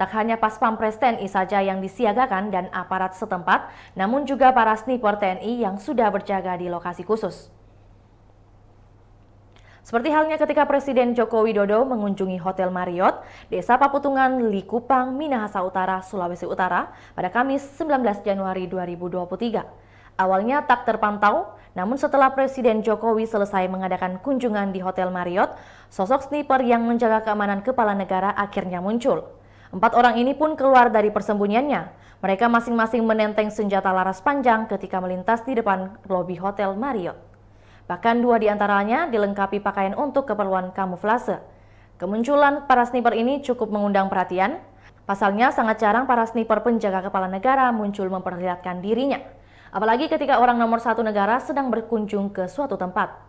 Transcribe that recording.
Tak hanya pas Pampres TNI saja yang disiagakan dan aparat setempat, namun juga para sniper TNI yang sudah berjaga di lokasi khusus. Seperti halnya ketika Presiden Joko Widodo mengunjungi Hotel Marriott, Desa Paputungan, Likupang, Minahasa Utara, Sulawesi Utara pada Kamis 19 Januari 2023. Awalnya tak terpantau, namun setelah Presiden Jokowi selesai mengadakan kunjungan di Hotel Marriott, sosok sniper yang menjaga keamanan kepala negara akhirnya muncul. Empat orang ini pun keluar dari persembunyiannya. Mereka masing-masing menenteng senjata laras panjang ketika melintas di depan lobi Hotel Marriott. Bahkan dua di antaranya dilengkapi pakaian untuk keperluan kamuflase. Kemunculan para sniper ini cukup mengundang perhatian. Pasalnya sangat jarang para sniper penjaga kepala negara muncul memperlihatkan dirinya. Apalagi ketika orang nomor satu negara sedang berkunjung ke suatu tempat.